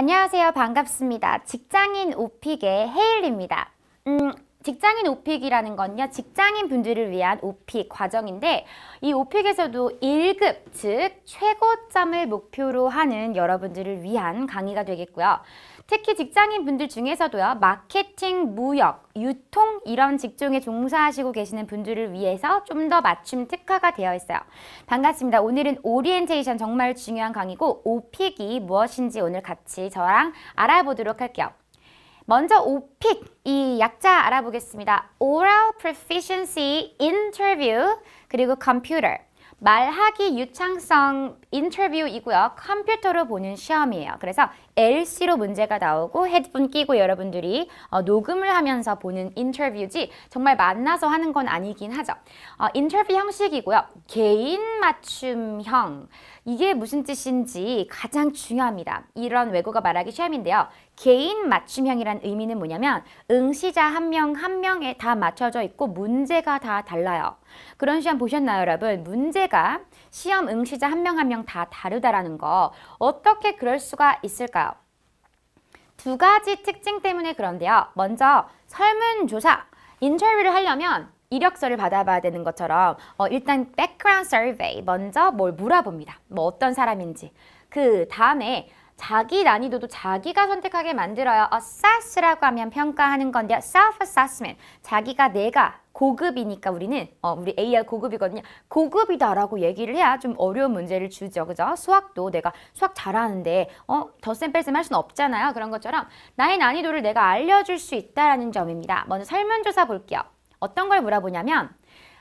안녕하세요. 반갑습니다. 직장인 오픽의 헤일입니다. 음, 직장인 오픽이라는 건요. 직장인 분들을 위한 오픽 과정인데 이 오픽에서도 1급 즉 최고점을 목표로 하는 여러분들을 위한 강의가 되겠고요. 특히 직장인 분들 중에서도요. 마케팅, 무역, 유통 이런 직종에 종사하시고 계시는 분들을 위해서 좀 더 맞춤 특화가 되어 있어요. 반갑습니다. 오늘은 오리엔테이션 정말 중요한 강의고 오픽이 무엇인지 오늘 같이 저랑 알아보도록 할게요. 먼저 오픽 이 약자 알아보겠습니다. Oral Proficiency Interview 그리고 Computer 말하기 유창성 인터뷰이고요. 컴퓨터로 보는 시험이에요. 그래서 LC로 문제가 나오고 헤드폰 끼고 여러분들이 어, 녹음을 하면서 보는 인터뷰지 정말 만나서 하는 건 아니긴 하죠. 어, 인터뷰 형식이고요. 개인 맞춤형. 이게 무슨 뜻인지 가장 중요합니다. 이런 외국어 말하기 시험인데요. 개인 맞춤형이란 의미는 뭐냐면 응시자 한 명 한 명에 다 맞춰져 있고 문제가 다 달라요. 그런 시험 보셨나요 여러분? 문제가 시험 응시자 한 명 한 명 다 다르다라는 거 어떻게 그럴 수가 있을까요? 두 가지 특징 때문에 그런데요. 먼저 설문조사, 인터뷰를 하려면 이력서를 받아봐야 되는 것처럼 어, 일단 백그라운드 서베이 먼저 뭘 물어봅니다. 뭐 어떤 사람인지. 그 다음에 자기 난이도도 자기가 선택하게 만들어요. assess라고 하면 평가하는 건데 self-assessment. 자기가 내가 고급이니까 우리는 어, 우리 AR 고급이거든요. 고급이다라고 얘기를 해야 좀 어려운 문제를 주죠. 그죠? 수학도 내가 수학 잘하는데 어, 더쌤 뺄쌤 할 수는 없잖아요. 그런 것처럼 나의 난이도를 내가 알려줄 수 있다라는 점입니다. 먼저 설문조사 볼게요. 어떤 걸 물어보냐면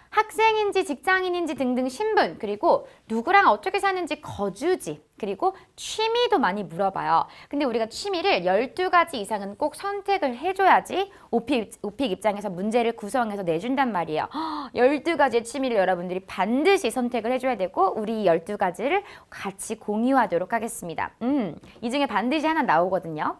학생인지 직장인인지 등등 신분 그리고 누구랑 어떻게 사는지 거주지 그리고 취미도 많이 물어봐요. 근데 우리가 취미를 열두 가지 이상은 꼭 선택을 해줘야지 오픽, 오픽 입장에서 문제를 구성해서 내준단 말이에요. 열두 가지의 취미를 여러분들이 반드시 선택을 해줘야 되고 우리 열두 가지를 같이 공유하도록 하겠습니다. 음, 이 중에 반드시 하나 나오거든요.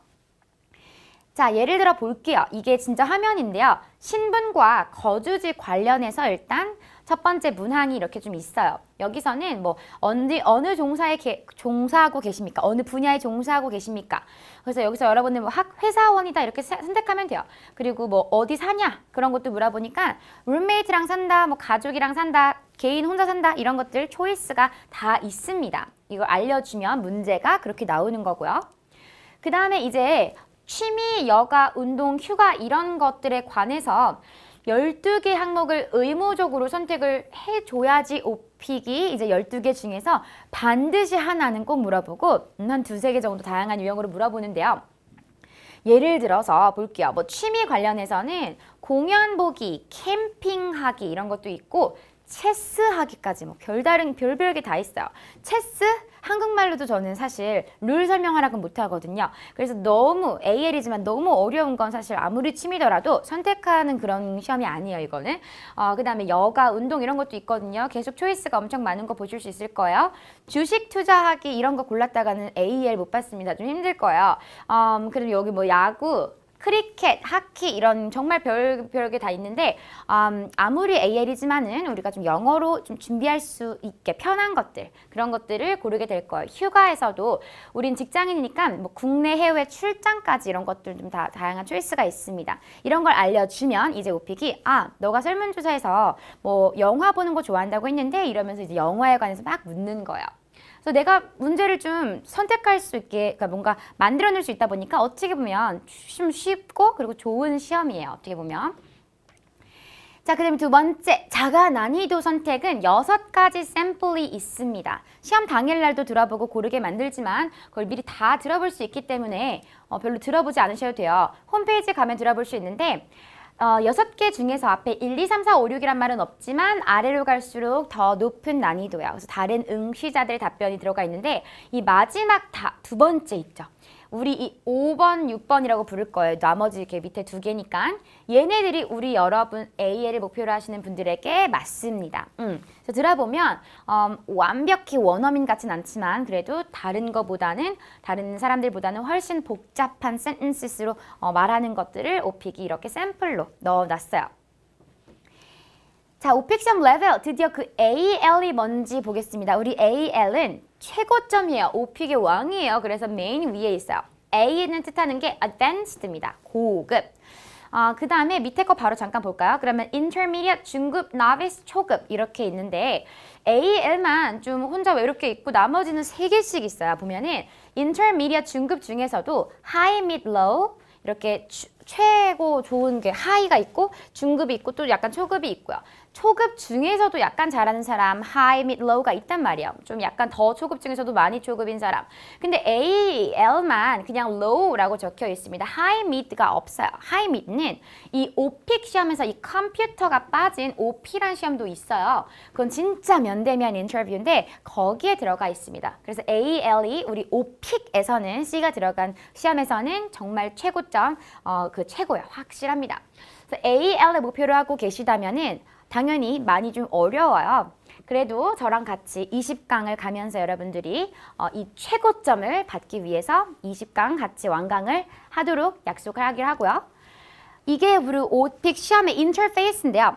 자, 예를 들어 볼게요. 이게 진짜 화면인데요. 신분과 거주지 관련해서 일단 첫 번째 문항이 이렇게 좀 있어요. 여기서는 뭐 어느, 어느 종사에 게, 종사하고 계십니까? 어느 분야에 종사하고 계십니까? 그래서 여기서 여러분들 뭐 학, 회사원이다 이렇게 사, 선택하면 돼요. 그리고 뭐 어디 사냐 그런 것도 물어보니까 룸메이트랑 산다, 뭐 가족이랑 산다, 개인 혼자 산다 이런 것들 초이스가 다 있습니다. 이걸 알려주면 문제가 그렇게 나오는 거고요. 그 다음에 이제 취미, 여가, 운동, 휴가 이런 것들에 관해서 12개 항목을 의무적으로 선택을 해줘야지 오픽이 이제 12개 중에서 반드시 하나는 꼭 물어보고 음, 한 두세 개 정도 다양한 유형으로 물어보는데요. 예를 들어서 볼게요. 뭐 취미 관련해서는 공연 보기, 캠핑하기 이런 것도 있고 체스하기까지 뭐 별다른 별별 게다 있어요. 체스 한국말로도 저는 사실 룰 설명하라고 못하거든요. 그래서 너무 AL이지만 너무 어려운 건 사실 아무리 취미더라도 선택하는 그런 시험이 아니에요. 이거는. 어, 그 다음에 여가, 운동 이런 것도 있거든요. 계속 초이스가 엄청 많은 거 보실 수 있을 거예요. 주식 투자하기 이런 거 골랐다가는 AL 못 봤습니다. 좀 힘들 거예요. 음, 그리고 여기 뭐 야구, 크리켓, 하키 이런 정말 별, 별게 다 있는데 음, 아무리 AL이지만은 우리가 좀 영어로 좀 준비할 수 있게 편한 것들 그런 것들을 고르게 될 거예요. 휴가에서도 우린 직장인이니까 뭐 국내, 해외 출장까지 이런 것들 좀 다 다양한 초이스가 있습니다. 이런 걸 알려주면 이제 오픽이 아 너가 설문조사에서 뭐 영화 보는 거 좋아한다고 했는데 이러면서 이제 영화에 관해서 막 묻는 거예요. 그래서 내가 문제를 좀 선택할 수 있게 그러니까 뭔가 만들어낼 수 있다 보니까 어떻게 보면 좀 쉽고 그리고 좋은 시험이에요. 어떻게 보면. 자, 그 다음에 두 번째, 자가 난이도 선택은 여섯 가지 샘플이 있습니다. 시험 당일날도 들어보고 고르게 만들지만 그걸 미리 다 들어볼 수 있기 때문에 어, 별로 들어보지 않으셔도 돼요. 홈페이지 에 가면 들어볼 수 있는데 어, 6개 중에서 앞에 1, 2, 3, 4, 5, 6이란 말은 없지만 아래로 갈수록 더 높은 난이도야. 그래서 다른 응시자들 답변이 들어가 있는데 이 마지막 다, 두 번째 있죠. 우리 이 5번, 6번이라고 부를 거예요. 나머지 이렇게 밑에 두 개니까 얘네들이 우리 여러분 AL을 목표로 하시는 분들에게 맞습니다. 음, 그래서 들어보면 음, 완벽히 원어민 같진 않지만 그래도 다른 거보다는 다른 사람들보다는 훨씬 복잡한 센텐스로 어, 말하는 것들을 오픽이 이렇게 샘플로 넣어놨어요. 자, 오픽션 레벨 드디어 그 AL이 뭔지 보겠습니다. 우리 AL은 최고점이에요. 오픽의 왕이에요. 그래서 메인 위에 있어요. A는 뜻하는 게 advanced입니다. 고급. 아, 그 다음에 밑에 거 바로 잠깐 볼까요? 그러면 intermediate, 중급, novice, 초급 이렇게 있는데 AL만 좀 혼자 외롭게 있고 나머지는 세개씩 있어요. 보면은 intermediate, 중급 중에서도 high, mid, low 이렇게 최고 좋은 게 하이가 있고 중급이 있고 또 약간 초급이 있고요. 초급 중에서도 약간 잘하는 사람 high, mid, low가 있단 말이에요. 좀 약간 더 초급 중에서도 많이 초급인 사람. 근데 A, L만 그냥 low라고 적혀 있습니다. high, mid가 없어요. high, mid는 이 오픽 시험에서 이 컴퓨터가 빠진 오피란 시험도 있어요. 그건 진짜 면대면 인터뷰인데 거기에 들어가 있습니다. 그래서 A, L이 e, 우리 오픽에서는 C가 들어간 시험에서는 정말 최고점, 어, 그 최고야. 확실합니다. 그래서 A, l 의 목표로 하고 계시다면은 당연히 많이 좀 어려워요. 그래도 저랑 같이 20강을 가면서 여러분들이 어, 이 최고점을 받기 위해서 20강 같이 완강을 하도록 약속을 하기로 하고요. 이게 우리 오픽 시험의 인터페이스인데요.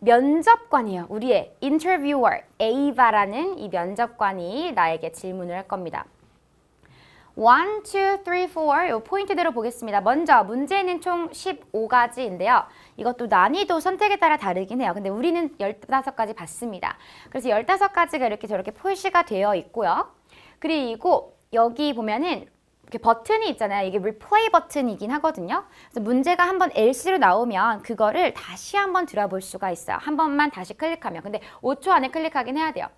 면접관이에요. 우리의 인터뷰어 에이바라는 이 면접관이 나에게 질문을 할 겁니다. 1, 2, 3, 4. 이 포인트대로 보겠습니다. 먼저 문제는 총 15가지인데요. 이것도 난이도 선택에 따라 다르긴 해요. 근데 우리는 15가지 봤습니다. 그래서 15가지가 이렇게 저렇게 표시가 되어 있고요. 그리고 여기 보면은 이렇게 버튼이 있잖아요. 이게 리플레이 버튼이긴 하거든요. 그래서 문제가 한번 LC로 나오면 그거를 다시 한번 들어볼 수가 있어요. 한 번만 다시 클릭하면. 근데 5초 안에 클릭하긴 해야 돼요.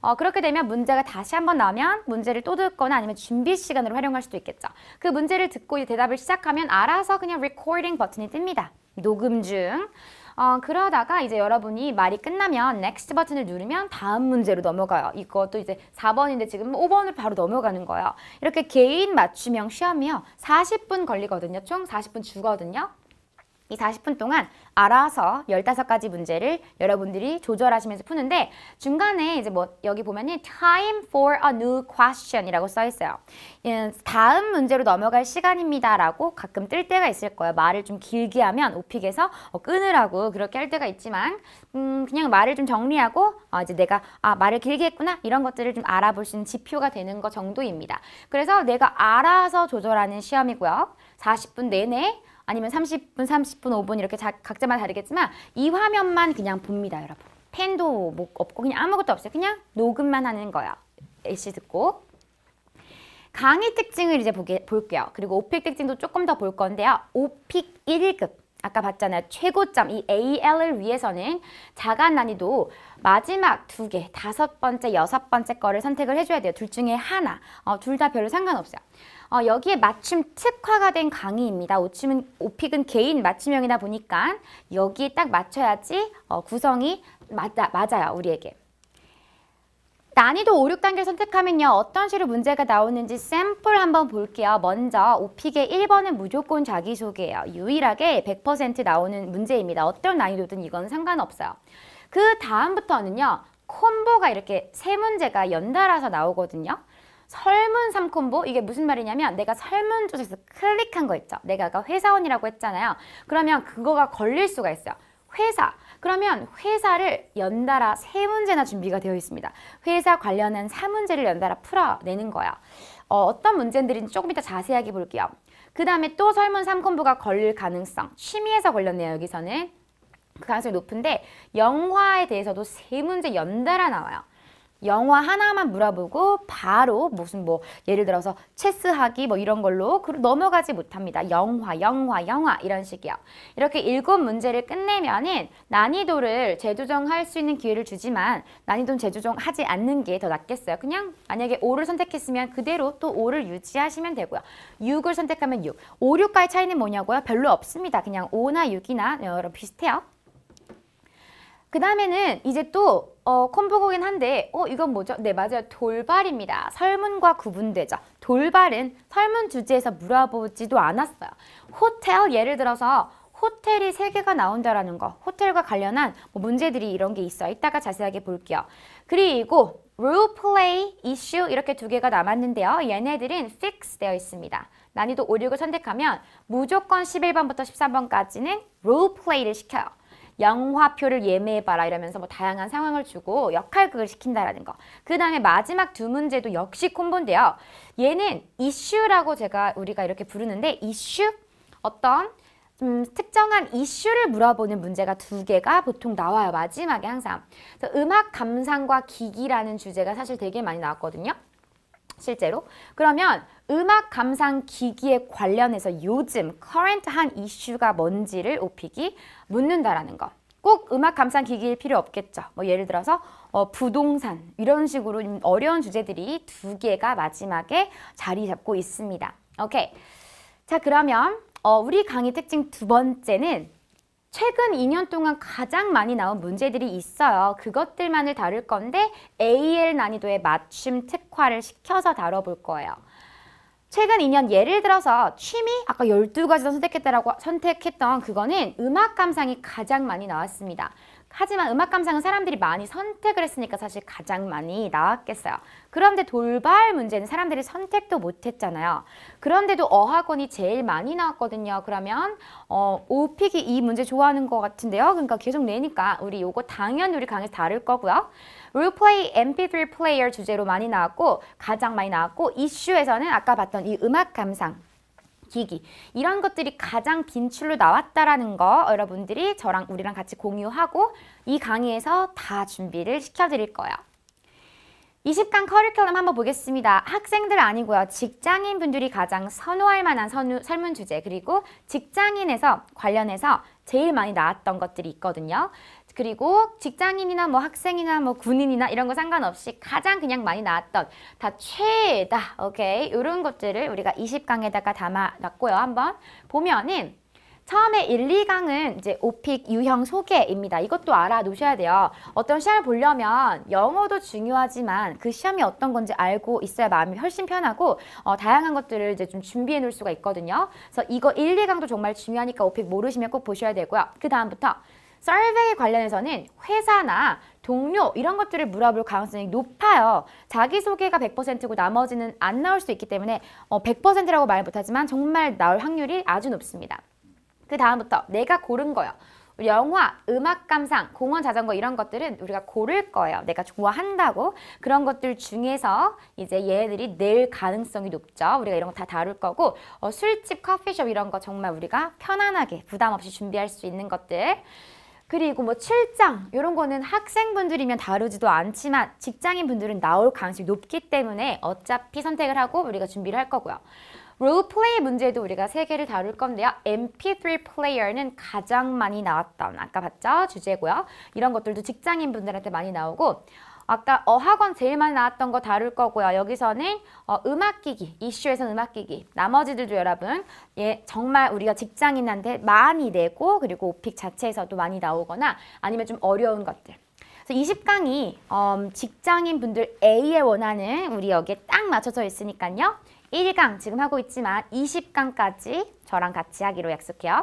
어, 그렇게 되면 문제가 다시 한번 나면 문제를 또 듣거나 아니면 준비 시간으로 활용할 수도 있겠죠. 그 문제를 듣고 이제 대답을 시작하면 알아서 그냥 recording 버튼이 뜹니다. 녹음 중. 어, 그러다가 이제 여러분이 말이 끝나면 next 버튼을 누르면 다음 문제로 넘어가요. 이것도 이제 4번인데 지금 5번을 바로 넘어가는 거예요. 이렇게 개인 맞춤형 시험이요. 40분 걸리거든요. 총 40분 주거든요. 이 40분 동안 알아서 15가지 문제를 여러분들이 조절하시면서 푸는데 중간에 이제 뭐 여기 보면은 time for a new question이라고 써 있어요. 예, 다음 문제로 넘어갈 시간입니다라고 가끔 뜰 때가 있을 거예요. 말을 좀 길게 하면 오픽에서 어, 끊으라고 그렇게 할 때가 있지만 음, 그냥 말을 좀 정리하고 어, 이제 내가 아 말을 길게 했구나 이런 것들을 좀 알아볼 수 있는 지표가 되는 것 정도입니다. 그래서 내가 알아서 조절하는 시험이고요. 40분 내내 아니면 30분, 30분, 5분 이렇게 자, 각자마다 다르겠지만 이 화면만 그냥 봅니다, 여러분. 펜도 뭐 없고 그냥 아무것도 없어요. 그냥 녹음만 하는 거예요. 애시 듣고. 강의 특징을 이제 보게, 볼게요. 그리고 오픽 특징도 조금 더 볼 건데요. 오픽 1급. 아까 봤잖아요. 최고점 이 AL을 위해서는 자간 난이도 마지막 두 개, 다섯 번째, 여섯 번째 거를 선택을 해줘야 돼요. 둘 중에 하나, 어, 둘 다 별로 상관없어요. 어, 여기에 맞춤 특화가 된 강의입니다. 오침은, 오픽은 개인 맞춤형이다 보니까 여기에 딱 맞춰야지 어, 구성이 맞아, 맞아요, 우리에게. 난이도 5, 6단계 선택하면요. 어떤 식으로 문제가 나오는지 샘플 한번 볼게요. 먼저 오픽의 1번은 무조건 자기소개예요. 유일하게 100% 나오는 문제입니다. 어떤 난이도든 이건 상관없어요. 그 다음부터는요. 콤보가 이렇게 세 문제가 연달아서 나오거든요. 설문 3콤보 이게 무슨 말이냐면 내가 설문조사에서 클릭한 거 있죠. 내가 아까 회사원이라고 했잖아요. 그러면 그거가 걸릴 수가 있어요. 회사 그러면 회사를 연달아 세 문제나 준비가 되어 있습니다. 회사 관련한 사문제를 연달아 풀어내는 거예요. 어, 떤 문제들인지 조금 이따 자세하게 볼게요. 그 다음에 또 설문 3콤보가 걸릴 가능성, 취미에서 걸렸네요, 여기서는. 그 가능성이 높은데 영화에 대해서도 세 문제 연달아 나와요. 영화 하나만 물어보고 바로 무슨 뭐 예를 들어서 체스하기 뭐 이런 걸로 그 넘어가지 못합니다. 영화, 영화, 영화 이런 식이요. 이렇게 일곱 문제를 끝내면은 난이도를 재조정할 수 있는 기회를 주지만 난이도는 재조정하지 않는 게 더 낫겠어요. 그냥 만약에 5를 선택했으면 그대로 또 5를 유지하시면 되고요. 6을 선택하면 6. 5, 6과의 차이는 뭐냐고요? 별로 없습니다. 그냥 5나 6이나 여러 비슷해요. 그 다음에는 이제 또 어, 콤보고긴 한데 어 이건 뭐죠? 네 맞아요. 돌발입니다. 설문과 구분되죠. 돌발은 설문 주제에서 물어보지도 않았어요. 호텔 예를 들어서 호텔이 세개가 나온다라는 거 호텔과 관련한 뭐 문제들이 이런 게 있어요. 이따가 자세하게 볼게요. 그리고 role play, issue 이렇게 두 개가 남았는데요. 얘네들은 fix 되어 있습니다. 난이도 5, 6을 선택하면 무조건 11번부터 13번까지는 role play를 시켜요. 영화표를 예매해봐라 이러면서 뭐 다양한 상황을 주고 역할극을 시킨다라는 거. 그 다음에 마지막 두 문제도 역시 콤보인데요. 얘는 이슈라고 제가 우리가 이렇게 부르는데 이슈? 어떤 음, 특정한 이슈를 물어보는 문제가 두 개가 보통 나와요. 마지막에 항상. 음악 감상과 기기라는 주제가 사실 되게 많이 나왔거든요. 실제로. 그러면 음악 감상 기기에 관련해서 요즘 커런트한 이슈가 뭔지를 오피기 묻는다라는 거. 꼭 음악 감상 기기일 필요 없겠죠. 뭐 예를 들어서 어, 부동산 이런 식으로 어려운 주제들이 두 개가 마지막에 자리 잡고 있습니다. 오케이. 자 그러면 어, 우리 강의 특징 두 번째는 최근 2년 동안 가장 많이 나온 문제들이 있어요. 그것들만을 다룰 건데 AL 난이도에 맞춤 특화를 시켜서 다뤄볼 거예요. 최근 2년 예를 들어서 취미 아까 12가지 선택했다라고 선택했던 그거는 음악 감상이 가장 많이 나왔습니다. 하지만 음악 감상은 사람들이 많이 선택을 했으니까 사실 가장 많이 나왔겠어요. 그런데 돌발 문제는 사람들이 선택도 못했잖아요. 그런데도 어학원이 제일 많이 나왔거든요. 그러면 어, 오픽이 이 문제 좋아하는 것 같은데요. 그러니까 계속 내니까 우리 요거 당연히 우리 강에서 다룰 거고요. 롤플레이 mp3 플레이어 주제로 많이 나왔고 가장 많이 나왔고 이슈에서는 아까 봤던 이 음악 감상 기기 이런 것들이 가장 빈출로 나왔다라는 거 여러분들이 저랑 우리랑 같이 공유하고 이 강의에서 다 준비를 시켜드릴 거예요. 20강 커리큘럼 한번 보겠습니다. 학생들 아니고요. 직장인 분들이 가장 선호할 만한 선우, 설문 주제 그리고 직장인에서 관련해서 제일 많이 나왔던 것들이 있거든요. 그리고 직장인이나 뭐 학생이나 뭐 군인이나 이런 거 상관없이 가장 그냥 많이 나왔던 다 최다 오케이 이런 것들을 우리가 20강에다가 담아놨고요. 한번 보면은 처음에 1, 2강은 이제 오픽 유형 소개입니다. 이것도 알아두셔야 돼요. 어떤 시험을 보려면 영어도 중요하지만 그 시험이 어떤 건지 알고 있어야 마음이 훨씬 편하고 어, 다양한 것들을 이제 좀 준비해 놓을 수가 있거든요. 그래서 이거 1, 2강도 정말 중요하니까 오픽 모르시면 꼭 보셔야 되고요. 그 다음부터 서베이 관련해서는 회사나 동료 이런 것들을 물어볼 가능성이 높아요. 자기소개가 100%고 나머지는 안 나올 수 있기 때문에 100%라고 어, 말 못하지만 정말 나올 확률이 아주 높습니다. 그 다음부터 내가 고른 거요. 영화, 음악 감상, 공원 자전거 이런 것들은 우리가 고를 거예요. 내가 좋아한다고. 그런 것들 중에서 이제 얘네들이 낼 가능성이 높죠. 우리가 이런 거 다 다룰 거고 어, 술집, 커피숍 이런 거 정말 우리가 편안하게 부담 없이 준비할 수 있는 것들. 그리고 뭐 출장 이런 거는 학생분들이면 다루지도 않지만 직장인분들은 나올 가능성이 높기 때문에 어차피 선택을 하고 우리가 준비를 할 거고요. 롤플레이 문제도 우리가 세 개를 다룰 건데요. MP3 플레이어는 가장 많이 나왔던 아까 봤죠? 주제고요. 이런 것들도 직장인분들한테 많이 나오고 아까 어학원 제일 많이 나왔던 거 다룰 거고요. 여기서는 어, 음악기기, 이슈에서 음악기기. 나머지들도 여러분 예, 정말 우리가 직장인한테 많이 내고 그리고 오픽 자체에서도 많이 나오거나 아니면 좀 어려운 것들. 그래서 20강이 어, 음, 직장인분들 A에 원하는 우리 여기에 딱 맞춰져 있으니까요. 1강 지금 하고 있지만 20강까지 저랑 같이 하기로 약속해요.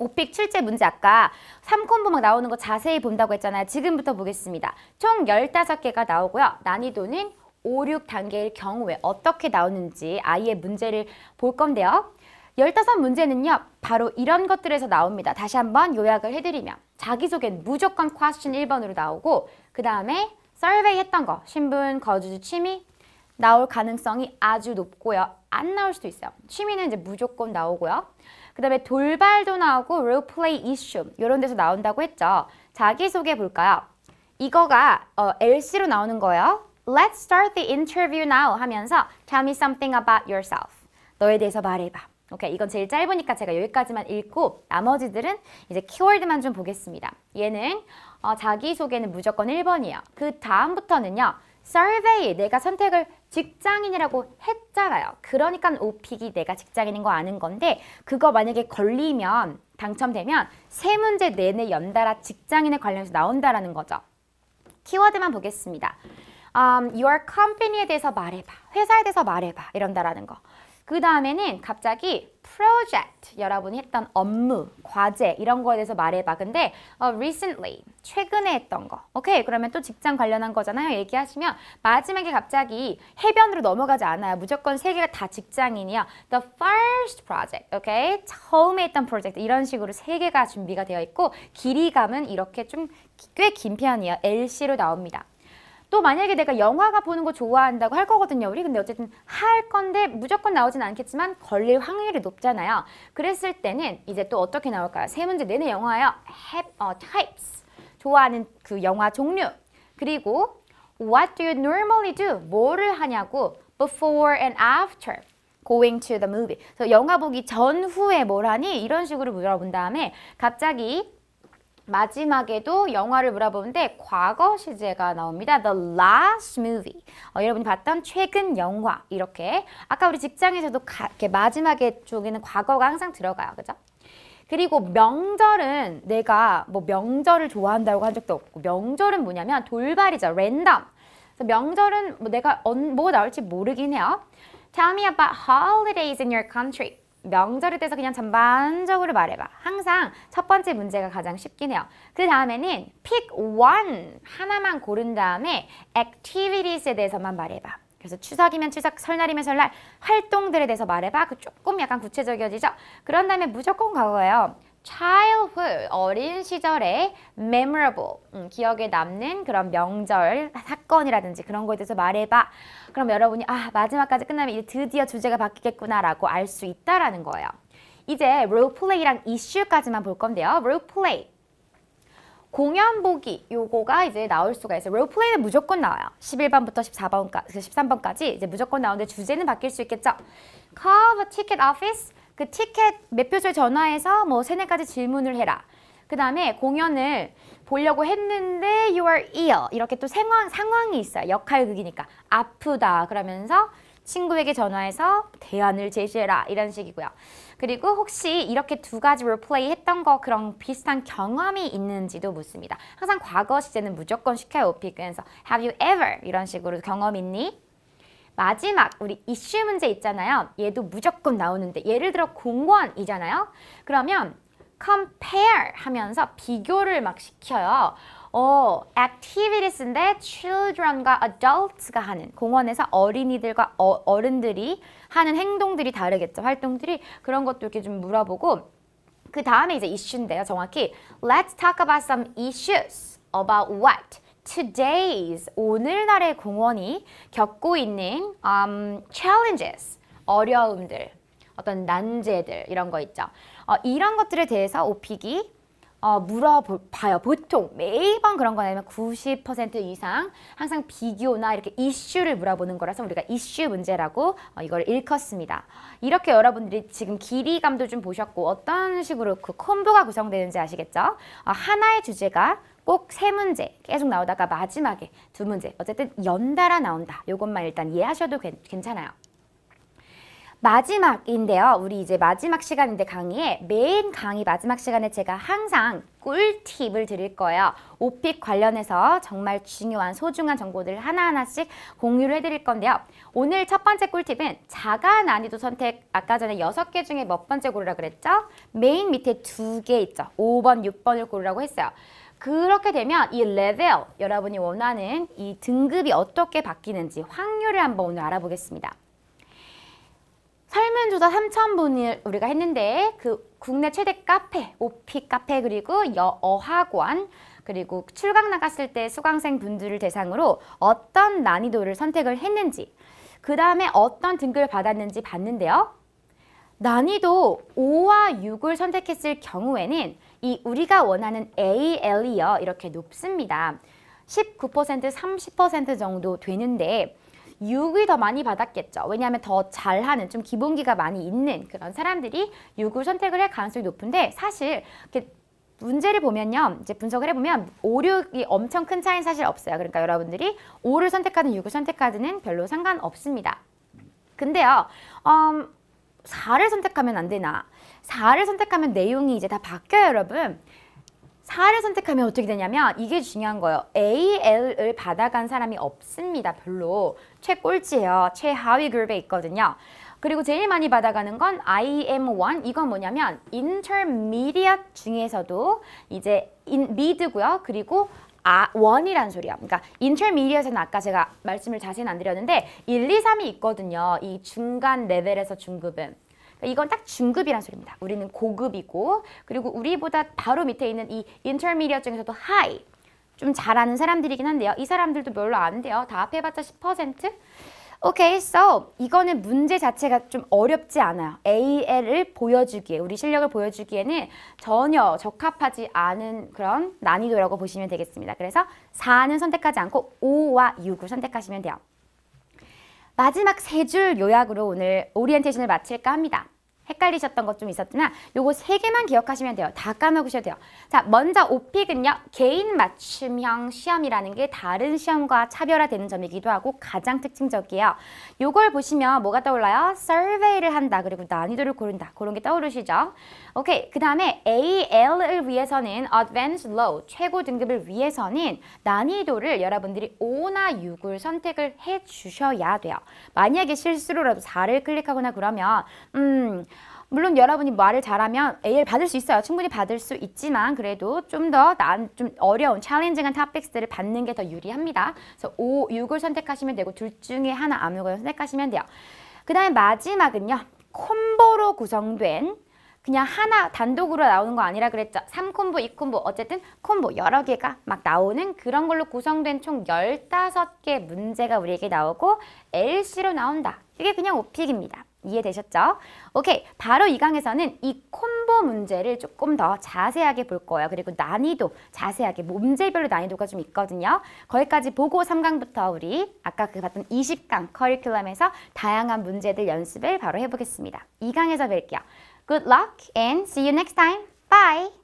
오픽 7제 문제 아까 3콤보 막 나오는 거 자세히 본다고 했잖아요. 지금부터 보겠습니다. 총 15개가 나오고요. 난이도는 5, 6단계일 경우에 어떻게 나오는지 아이의 문제를 볼 건데요. 15문제는요. 바로 이런 것들에서 나옵니다. 다시 한번 요약을 해드리면 자기소개는 무조건 퀘스천 1번으로 나오고 그 다음에 썰베이 했던 거 신분, 거주, 지 취미 나올 가능성이 아주 높고요. 안 나올 수도 있어요. 취미는 이제 무조건 나오고요. 그 다음에 돌발도 나오고 롤플레이 이슈 이런 데서 나온다고 했죠. 자기소개 볼까요? 이거가 어, LC로 나오는 거예요. Let's start the interview now 하면서 Tell me something about yourself. 너에 대해서 말해봐. 오케이, 이건 제일 짧으니까 제가 여기까지만 읽고 나머지들은 이제 키워드만 좀 보겠습니다. 얘는 어, 자기소개는 무조건 1번이에요. 그 다음부터는요. survey, 내가 선택을 직장인이라고 했잖아요. 그러니까 오픽이 내가 직장인인 거 아는 건데 그거 만약에 걸리면 당첨되면 세 문제 내내 연달아 직장인에 관련해서 나온다라는 거죠. 키워드만 보겠습니다. Um, your company에 대해서 말해봐. 회사에 대해서 말해봐. 이런다라는 거. 그 다음에는 갑자기 프로젝트 여러분이 했던 업무, 과제 이런 거에 대해서 말해봐. 근데 어, recently 최근에 했던 거. 오케이 그러면 또 직장 관련한 거잖아요. 얘기하시면 마지막에 갑자기 해변으로 넘어가지 않아요. 무조건 세 개가 다직장인이요 The first project, 오케이 처음에 했던 프로젝트 이런 식으로 세 개가 준비가 되어 있고 길이감은 이렇게 좀 꽤 긴 편이에요. LC로 나옵니다. 또 만약에 내가 영화가 보는 거 좋아한다고 할 거거든요. 우리 근데 어쨌든 할 건데 무조건 나오진 않겠지만 걸릴 확률이 높잖아요. 그랬을 때는 이제 또 어떻게 나올까요? 세 문제 내내 영화예요. Have, 어, types. 좋아하는 그 영화 종류. 그리고 What do you normally do? 뭐를 하냐고 Before and after. going to the movie. 그래서 영화 보기 전후에 뭘 하니? 이런 식으로 물어본 다음에 갑자기 마지막에도 영화를 물어보는데 과거 시제가 나옵니다. The last movie. 어, 여러분이 봤던 최근 영화 이렇게 아까 우리 직장에서도 가, 이렇게 마지막에 쪽에는 과거가 항상 들어가요. 그죠? 그리고 명절은 내가 뭐 명절을 좋아한다고 한 적도 없고 명절은 뭐냐면 돌발이죠. 랜덤. 그래서 명절은 뭐 내가 뭐 나올지 모르긴 해요. Tell me about holidays in your country. 명절에 대해서 그냥 전반적으로 말해봐. 항상 첫 번째 문제가 가장 쉽긴 해요. 그 다음에는 pick one 하나만 고른 다음에 activities에 대해서만 말해봐. 그래서 추석이면 추석, 설날이면 설날 활동들에 대해서 말해봐. 그 조금 약간 구체적이어지죠? 그런 다음에 무조건 과거예요. childhood, 어린 시절의 memorable, 음, 기억에 남는 그런 명절, 사건이라든지 그런 거에 대해서 말해봐. 그럼 여러분이 아 마지막까지 끝나면 이제 드디어 주제가 바뀌겠구나라고 알 수 있다라는 거예요. 이제 role 롤플레이랑 이슈까지만 볼 건데요. role play 공연 보기 요거가 이제 나올 수가 있어요. role p l a y 는 무조건 나와요. 11번부터 14번까지, 13번까지 이제 무조건 나오는데 주제는 바뀔 수 있겠죠. Call the ticket office 그 티켓 매표소에 전화해서 뭐 세네 가지 질문을 해라. 그 다음에 공연을 보려고 했는데 you are ill 이렇게 또생황 상황이 있어요. 역할극이니까 아프다 그러면서 친구에게 전화해서 대안을 제시해라 이런 식이고요. 그리고 혹시 이렇게 두 가지 롤플레이 했던 거 그런 비슷한 경험이 있는지도 묻습니다. 항상 과거 시제는 무조건 시켜요. 오픽에서 have you ever 이런 식으로 경험 있니? 마지막 우리 이슈 문제 있잖아요. 얘도 무조건 나오는데 예를 들어 공권이잖아요. 그러면 compare 하면서 비교를 막 시켜요. 어, activities인데 children과 adults가 하는 공원에서 어린이들과 어, 른들이 하는 행동들이 다르겠죠. 활동들이 그런 것도 이렇게 좀 물어보고 그 다음에 이제 이슈인데요. 정확히 let's talk about some issues about what today's 오늘날의 공원이 겪고 있는 um, challenges 어려움들 어떤 난제들 이런 거 있죠. 어, 이런 것들에 대해서 오픽이 어, 물어봐요. 보통 매번 그런 건 아니면 90% 이상 항상 비교나 이렇게 이슈를 물어보는 거라서 우리가 이슈 문제라고 어, 이걸 일컫습니다. 이렇게 여러분들이 지금 길이감도 좀 보셨고 어떤 식으로 그 콤보가 구성되는지 아시겠죠? 어, 하나의 주제가 꼭세 문제 계속 나오다가 마지막에 두 문제 어쨌든 연달아 나온다. 이것만 일단 이해하셔도 괜찮아요. 마지막인데요. 우리 이제 마지막 시간인데 강의에 메인 강의 마지막 시간에 제가 항상 꿀팁을 드릴 거예요. 오픽 관련해서 정말 중요한 소중한 정보들 하나하나씩 공유를 해드릴 건데요. 오늘 첫 번째 꿀팁은 자가 난이도 선택 아까 전에 여섯 개 중에 몇 번째 고르라 그랬죠? 메인 밑에 두 개 있죠. 오번육번을 고르라고 했어요. 그렇게 되면 이 레벨, 여러분이 원하는 이 등급이 어떻게 바뀌는지 확률을 한번 오늘 알아보겠습니다. 설문조사 3,000분을 우리가 했는데 그 국내 최대 카페, 오피 카페 그리고 여어학원 그리고 출강 나갔을 때 수강생 분들을 대상으로 어떤 난이도를 선택을 했는지 그 다음에 어떤 등급을 받았는지 봤는데요. 난이도 5와 6을 선택했을 경우에는 이 우리가 원하는 AL이요. 이렇게 높습니다. 19% 30% 정도 되는데 6을 더 많이 받았겠죠. 왜냐하면 더 잘하는 좀 기본기가 많이 있는 그런 사람들이 6을 선택을 할 가능성이 높은데 사실 이렇게 문제를 보면요. 이제 분석을 해보면 5, 6이 엄청 큰 차이는 사실 없어요. 그러니까 여러분들이 5를 선택하든 6을 선택하든은 별로 상관없습니다. 근데요. 음, 4를 선택하면 안 되나? 4를 선택하면 내용이 이제 다 바뀌어요 여러분 4를 선택하면 어떻게 되냐면 이게 중요한 거예요 AL을 받아간 사람이 없습니다 별로 최꼴찌예요 최하위 그룹에 있거든요 그리고 제일 많이 받아가는 건 IM1 이건 뭐냐면 intermediate 중에서도 이제 in, mid고요 그리고 아, 원이란 소리야. 그러니까 인터미디어에서는 아까 제가 말씀을 자세히 안 드렸는데 1, 2, 3이 있거든요. 이 중간 레벨에서 중급은. 그러니까 이건 딱 중급이란 소리입니다. 우리는 고급이고 그리고 우리보다 바로 밑에 있는 이 intermediate 중에서도 high 좀 잘하는 사람들이긴 한데요. 이 사람들도 별로 안 돼요. 다 합해봤자 10%? 오케이, okay, so 이거는 문제 자체가 좀 어렵지 않아요. AL을 보여주기에, 우리 실력을 보여주기에는 전혀 적합하지 않은 그런 난이도라고 보시면 되겠습니다. 그래서 4는 선택하지 않고 5와 6을 선택하시면 돼요. 마지막 세 줄 요약으로 오늘 오리엔테이션을 마칠까 합니다. 헷갈리셨던 것 좀 있었지만 요거 세 개만 기억하시면 돼요. 다 까먹으셔도 돼요. 자, 먼저 오픽은요. 개인 맞춤형 시험이라는 게 다른 시험과 차별화되는 점이기도 하고 가장 특징적이에요. 요걸 보시면 뭐가 떠올라요? 서베이를 한다. 그리고 난이도를 고른다. 그런 게 떠오르시죠? 오케이. 그다음에 AL을 위해서는 Advanced Low, 최고 등급을 위해서는 난이도를 여러분들이 5나 6을 선택을 해 주셔야 돼요. 만약에 실수로라도 4를 클릭하거나 그러면 음, 물론 여러분이 말을 잘하면 a 를 받을 수 있어요. 충분히 받을 수 있지만 그래도 좀 더 난 좀 어려운 챌린징한 탑픽스들을 받는 게 더 유리합니다. 그래서 5, 6을 선택하시면 되고 둘 중에 하나 아무거나 선택하시면 돼요. 그 다음에 마지막은요. 콤보로 구성된 그냥 하나 단독으로 나오는 거 아니라 그랬죠. 삼콤보이콤보 어쨌든 콤보 여러 개가 막 나오는 그런 걸로 구성된 총 열다섯 개 문제가 우리에게 나오고 LC로 나온다. 이게 그냥 오픽입니다 이해되셨죠? 오케이, 바로 이 강에서는 이 콤보 문제를 조금 더 자세하게 볼 거예요. 그리고 난이도 자세하게 문제별로 난이도가 좀 있거든요. 거기까지 보고 삼강부터 우리 아까 그 봤던 이십 강 커리큘럼에서 다양한 문제들 연습을 바로 해보겠습니다. 이강에서 뵐게요. Good luck and see you next time. Bye!